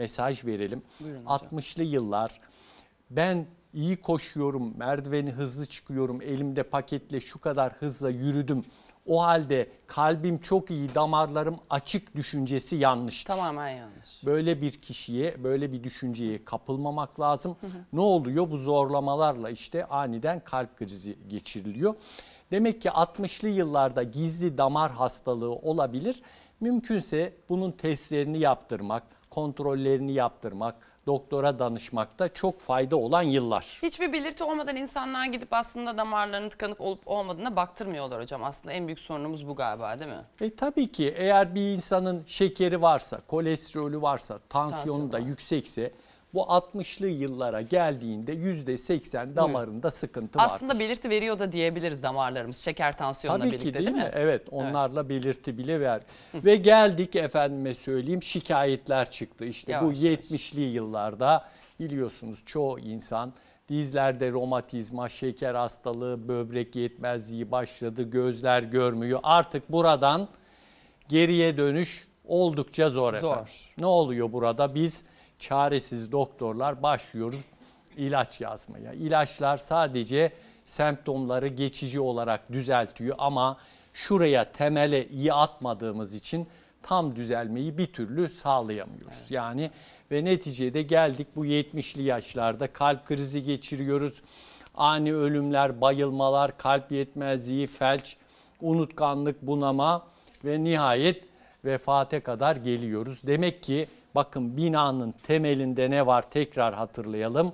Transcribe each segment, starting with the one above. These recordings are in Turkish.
mesaj verelim. 60'lı yıllar ben iyi koşuyorum, merdiveni hızlı çıkıyorum, elimde paketle şu kadar hızla yürüdüm. O halde kalbim çok iyi, damarlarım açık düşüncesi yanlıştır. Tamamen yanlış. Böyle bir kişiye, böyle bir düşünceye kapılmamak lazım. Ne oluyor? Bu zorlamalarla işte aniden kalp krizi geçiriliyor. Demek ki 60'lı yıllarda gizli damar hastalığı olabilir. Mümkünse bunun testlerini yaptırmak, kontrollerini yaptırmak, doktora danışmakta çok fayda olan yıllar. Hiçbir belirti olmadan insanlar gidip aslında damarlarının tıkanıp olup olmadığına baktırmıyorlar hocam. Aslında en büyük sorunumuz bu galiba değil mi? E tabii ki eğer bir insanın şekeri varsa, kolesterolü varsa, tansiyonu Tansiyon da var. yüksekse bu 60'lı yıllara geldiğinde %80 damarında Hı. sıkıntı var. Aslında vardır. belirti veriyor da diyebiliriz damarlarımız şeker tansiyonla Tabii birlikte ki, değil, değil mi? mi? Evet onlarla evet. belirti bile ver. Ve geldik efendime söyleyeyim şikayetler çıktı. İşte yavaş bu 70'li yıllarda biliyorsunuz çoğu insan dizlerde romatizma, şeker hastalığı, böbrek yetmezliği başladı, gözler görmüyor. Artık buradan geriye dönüş oldukça zor, zor. efendim. Ne oluyor burada? Biz çaresiz doktorlar başlıyoruz ilaç yazmaya. İlaçlar sadece semptomları geçici olarak düzeltiyor ama şuraya temele iyi atmadığımız için tam düzelmeyi bir türlü sağlayamıyoruz. Evet. Yani ve neticede geldik bu 70'li yaşlarda kalp krizi geçiriyoruz. Ani ölümler, bayılmalar, kalp yetmezliği, felç, unutkanlık, bunama ve nihayet vefate kadar geliyoruz. Demek ki Bakın binanın temelinde ne var tekrar hatırlayalım.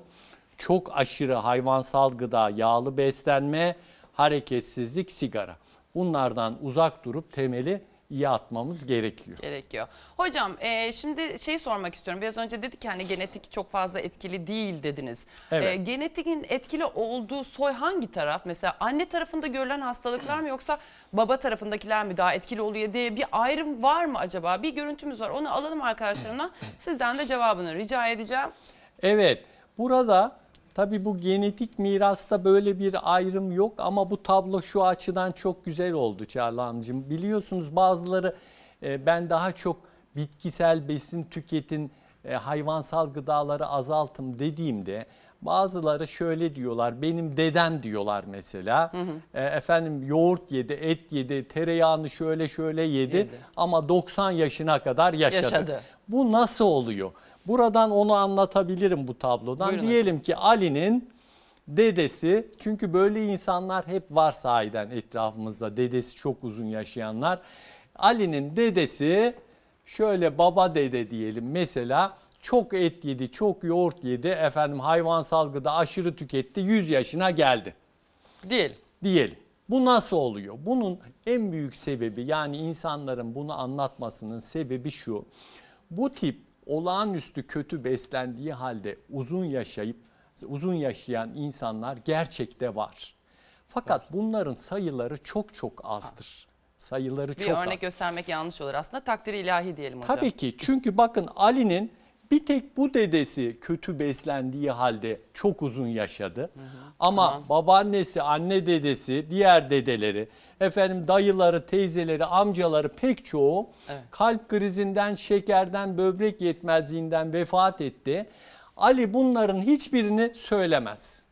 Çok aşırı hayvansal gıda, yağlı beslenme, hareketsizlik, sigara. Bunlardan uzak durup temeli iyi atmamız gerekiyor. Gerekiyor. Hocam e, şimdi şey sormak istiyorum. Biraz önce dedik ki hani genetik çok fazla etkili değil dediniz. E, evet. E, genetikin etkili olduğu soy hangi taraf? Mesela anne tarafında görülen hastalıklar mı yoksa baba tarafındakiler mi daha etkili oluyor diye bir ayrım var mı acaba? Bir görüntümüz var. Onu alalım arkadaşlarımdan. Sizden de cevabını rica edeceğim. Evet. Burada Tabii bu genetik mirasta böyle bir ayrım yok ama bu tablo şu açıdan çok güzel oldu Çağla Çağlamcığım. Biliyorsunuz bazıları e, ben daha çok bitkisel besin tüketin, e, hayvansal gıdaları azaltım dediğimde bazıları şöyle diyorlar benim dedem diyorlar mesela hı hı. E, efendim yoğurt yedi et yedi tereyağını şöyle şöyle yedi, yedi. ama 90 yaşına kadar yaşadı. yaşadı. Bu nasıl oluyor? Buradan onu anlatabilirim bu tablodan. Buyurun Diyelim hocam. ki Ali'nin dedesi çünkü böyle insanlar hep var sahiden etrafımızda dedesi çok uzun yaşayanlar. Ali'nin dedesi şöyle baba dede diyelim mesela çok et yedi, çok yoğurt yedi, efendim hayvan gıda aşırı tüketti, 100 yaşına geldi. Diyelim. Diyelim. Bu nasıl oluyor? Bunun en büyük sebebi yani insanların bunu anlatmasının sebebi şu. Bu tip olağanüstü kötü beslendiği halde uzun yaşayıp uzun yaşayan insanlar gerçekte var. Fakat bunların sayıları çok çok azdır. Sayıları Bir çok örnek göstermek yanlış olur aslında. Takdir ilahi diyelim hocam. Tabii ki çünkü bakın Ali'nin bir tek bu dedesi kötü beslendiği halde çok uzun yaşadı. Hı hı. Ama tamam. babaannesi, anne dedesi, diğer dedeleri, efendim dayıları, teyzeleri, amcaları pek çoğu evet. kalp krizinden, şekerden, böbrek yetmezliğinden vefat etti. Ali bunların hiçbirini söylemez.